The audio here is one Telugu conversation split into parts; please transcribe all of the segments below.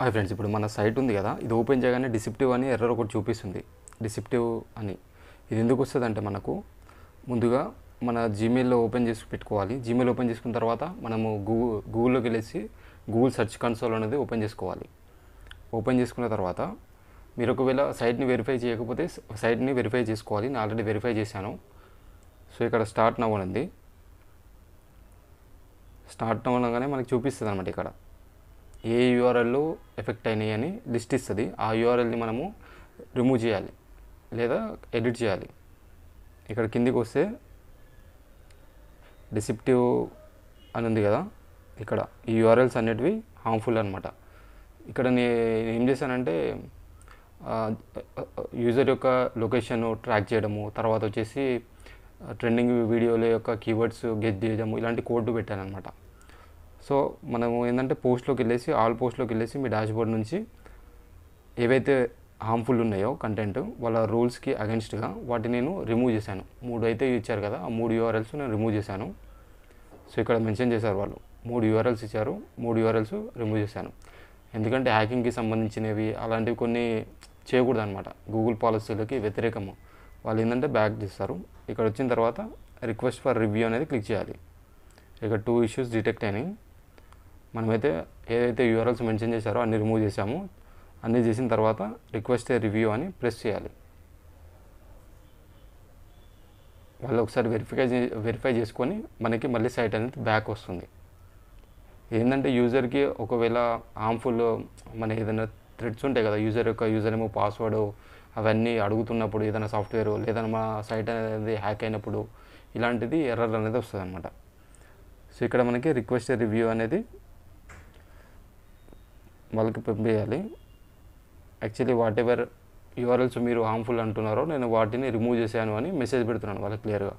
హాయ్ ఫ్రెండ్స్ ఇప్పుడు మన సైట్ ఉంది కదా ఇది ఓపెన్ చేయగానే డిసిప్టివ్ అని ఎర్రర్ ఒకటి చూపిస్తుంది డిసిప్టివ్ అని ఇది ఎందుకు వస్తుంది అంటే మనకు ముందుగా మన జీమెయిల్లో ఓపెన్ చేసి పెట్టుకోవాలి జీమెయిల్ ఓపెన్ చేసుకున్న తర్వాత మనము గూగు గూగుల్లోకి వెళ్ళేసి గూగుల్ సెర్చ్ కన్సోల్ అనేది ఓపెన్ చేసుకోవాలి ఓపెన్ చేసుకున్న తర్వాత మీరు ఒకవేళ సైట్ని వెరిఫై చేయకపోతే సైట్ని వెరిఫై చేసుకోవాలి నేను ఆల్రెడీ వెరిఫై చేశాను సో ఇక్కడ స్టార్ట్ నవ్వనుంది స్టార్ట్ నవ్వనగానే మనకి చూపిస్తుంది అనమాట ఇక్కడ ఏ యూఆర్ఎల్లు ఎఫెక్ట్ అయినాయి అని లిస్ట్ ఇస్తుంది ఆ యూఆర్ఎల్ని మనము రిమూవ్ చేయాలి లేదా ఎడిట్ చేయాలి ఇక్కడ కిందికి వస్తే డిసిప్టివ్ అని ఉంది కదా ఇక్కడ ఈ యూఆర్ఎల్స్ అనేటివి హార్మ్ఫుల్ అనమాట ఇక్కడ నేను ఏం చేశానంటే యూజర్ యొక్క లొకేషన్ ట్రాక్ చేయడము తర్వాత వచ్చేసి ట్రెండింగ్ వీడియోల యొక్క కీవర్డ్స్ గెట్ చేయడము ఇలాంటి కోడ్ పెట్టాను అనమాట సో మనము ఏంటంటే పోస్ట్లోకి వెళ్ళేసి ఆల్ పోస్ట్లోకి వెళ్ళేసి మీ డాష్బోర్డ్ నుంచి ఏవైతే హార్మ్ఫుల్ ఉన్నాయో కంటెంట్ వాళ్ళ రూల్స్కి అగెన్స్ట్గా వాటిని నేను రిమూవ్ చేశాను మూడు అయితే ఇచ్చారు కదా ఆ మూడు యూఆర్ఎల్స్ నేను రిమూవ్ చేశాను సో ఇక్కడ మెన్షన్ చేశారు వాళ్ళు మూడు యూఆర్ఎల్స్ ఇచ్చారు మూడు యూఆర్ఎల్స్ రిమూవ్ చేశాను ఎందుకంటే హ్యాకింగ్కి సంబంధించినవి అలాంటివి కొన్ని చేయకూడదు అనమాట గూగుల్ పాలసీలకి వ్యతిరేకము వాళ్ళు ఏంటంటే బ్యాక్ చేస్తారు ఇక్కడ వచ్చిన తర్వాత రిక్వెస్ట్ ఫర్ రివ్యూ అనేది క్లిక్ చేయాలి ఇక్కడ టూ ఇష్యూస్ డిటెక్ట్ అయినాయి మనమైతే ఏదైతే యూఆర్ఎల్స్ మెన్షన్ చేశారో అన్ని రిమూవ్ చేసాము అన్నీ చేసిన తర్వాత రిక్వెస్ట్ రివ్యూ అని ప్రెస్ చేయాలి వాళ్ళు ఒకసారి వెరిఫై వెరిఫై చేసుకొని మనకి మళ్ళీ సైట్ అనేది బ్యాక్ వస్తుంది ఏంటంటే యూజర్కి ఒకవేళ హామ్ఫుల్ మన ఏదైనా థ్రెడ్స్ ఉంటాయి కదా యూజర్ యొక్క యూజర్ ఏమో పాస్వర్డ్ అవన్నీ అడుగుతున్నప్పుడు ఏదైనా సాఫ్ట్వేర్ లేదా మా సైట్ అనేది హ్యాక్ అయినప్పుడు ఇలాంటిది ఎర్రర్ అనేది వస్తుంది అనమాట సో ఇక్కడ మనకి రిక్వెస్ట్ రివ్యూ అనేది వాళ్ళకి పంపేయాలి యాక్చువల్లీ వాట్ ఎవర్ యూఆర్ఎల్స్ మీరు హార్మ్ఫుల్ అంటున్నారో నేను వాటిని రిమూవ్ చేశాను అని మెసేజ్ పెడుతున్నాను వాళ్ళకి క్లియర్గా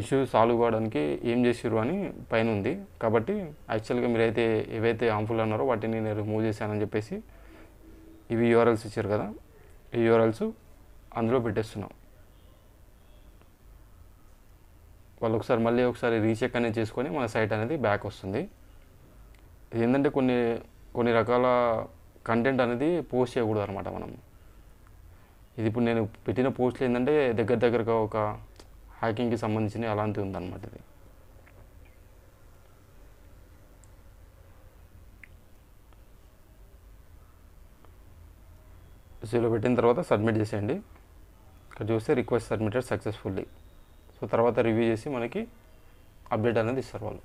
ఇష్యూ సాల్వ్ కావడానికి ఏం చేసిర్రు అని పైన ఉంది కాబట్టి యాక్చువల్గా మీరు అయితే ఏవైతే హార్మ్ఫుల్ అన్నారో వాటిని నేను రిమూవ్ చేశానని చెప్పేసి ఇవి యూఆర్ఎల్స్ ఇచ్చారు కదా ఈ యూఆర్ఎల్స్ అందులో పెట్టేస్తున్నాం వాళ్ళు ఒకసారి మళ్ళీ ఒకసారి రీచెక్ అనేది చేసుకొని మన సైట్ అనేది బ్యాక్ వస్తుంది ఇది ఏంటంటే కొన్ని కొన్ని రకాల కంటెంట్ అనేది పోస్ట్ చేయకూడదు అనమాట మనం ఇది ఇప్పుడు నేను పెట్టిన పోస్ట్లు ఏంటంటే దగ్గర దగ్గరగా ఒక హ్యాకింగ్కి సంబంధించిన అలాంటివి ఉందన్నమాట ఇది సీలో పెట్టిన తర్వాత సబ్మిట్ చేసేయండి ఇక్కడ చూస్తే రిక్వెస్ట్ సబ్మిటెడ్ సక్సెస్ఫుల్లీ సో తర్వాత రివ్యూ చేసి మనకి అప్డేట్ అనేది ఇస్తారు వాళ్ళు